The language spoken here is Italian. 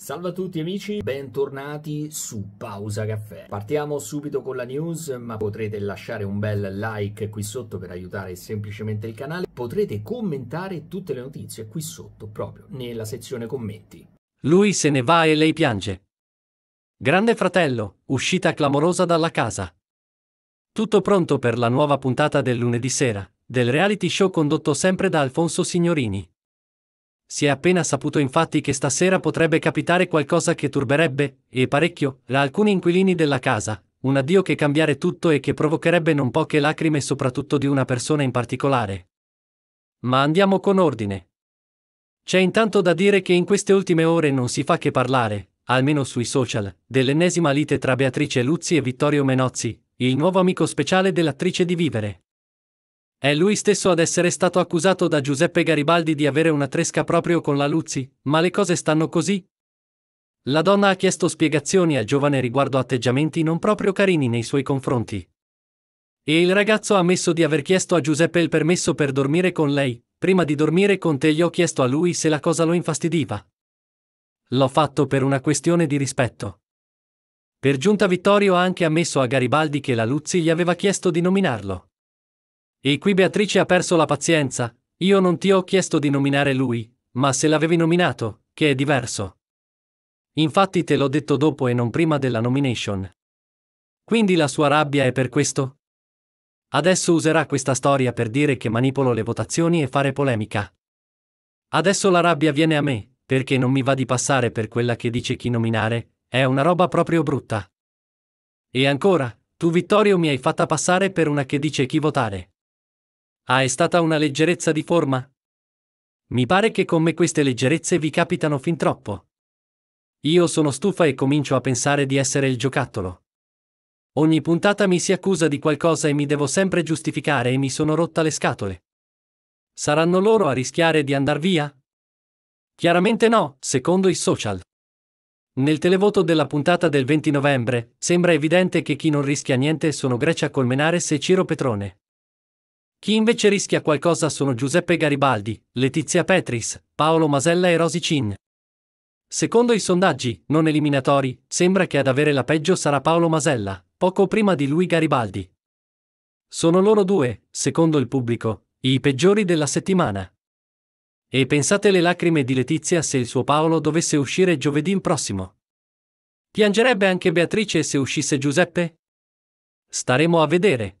Salve a tutti amici, bentornati su Pausa Caffè. Partiamo subito con la news, ma potrete lasciare un bel like qui sotto per aiutare semplicemente il canale. Potrete commentare tutte le notizie qui sotto, proprio nella sezione commenti. Lui se ne va e lei piange. Grande fratello, uscita clamorosa dalla casa. Tutto pronto per la nuova puntata del lunedì sera, del reality show condotto sempre da Alfonso Signorini. Si è appena saputo infatti che stasera potrebbe capitare qualcosa che turberebbe, e parecchio, da alcuni inquilini della casa, un addio che cambiare tutto e che provocherebbe non poche lacrime soprattutto di una persona in particolare. Ma andiamo con ordine. C'è intanto da dire che in queste ultime ore non si fa che parlare, almeno sui social, dell'ennesima lite tra Beatrice Luzzi e Vittorio Menozzi, il nuovo amico speciale dell'attrice di Vivere. È lui stesso ad essere stato accusato da Giuseppe Garibaldi di avere una tresca proprio con la Luzzi, ma le cose stanno così. La donna ha chiesto spiegazioni al giovane riguardo atteggiamenti non proprio carini nei suoi confronti. E il ragazzo ha ammesso di aver chiesto a Giuseppe il permesso per dormire con lei, prima di dormire con te gli ho chiesto a lui se la cosa lo infastidiva. L'ho fatto per una questione di rispetto. Per giunta Vittorio ha anche ammesso a Garibaldi che la Luzzi gli aveva chiesto di nominarlo. E qui Beatrice ha perso la pazienza, io non ti ho chiesto di nominare lui, ma se l'avevi nominato, che è diverso. Infatti te l'ho detto dopo e non prima della nomination. Quindi la sua rabbia è per questo? Adesso userà questa storia per dire che manipolo le votazioni e fare polemica. Adesso la rabbia viene a me, perché non mi va di passare per quella che dice chi nominare, è una roba proprio brutta. E ancora, tu Vittorio mi hai fatta passare per una che dice chi votare. Ah, è stata una leggerezza di forma? Mi pare che con me queste leggerezze vi capitano fin troppo. Io sono stufa e comincio a pensare di essere il giocattolo. Ogni puntata mi si accusa di qualcosa e mi devo sempre giustificare e mi sono rotta le scatole. Saranno loro a rischiare di andar via? Chiaramente no, secondo i social. Nel televoto della puntata del 20 novembre, sembra evidente che chi non rischia niente sono Grecia Colmenares e Ciro Petrone. Chi invece rischia qualcosa sono Giuseppe Garibaldi, Letizia Petris, Paolo Masella e Rosy Cin. Secondo i sondaggi, non eliminatori, sembra che ad avere la peggio sarà Paolo Masella, poco prima di lui Garibaldi. Sono loro due, secondo il pubblico, i peggiori della settimana. E pensate le lacrime di Letizia se il suo Paolo dovesse uscire giovedì prossimo. Piangerebbe anche Beatrice se uscisse Giuseppe? Staremo a vedere.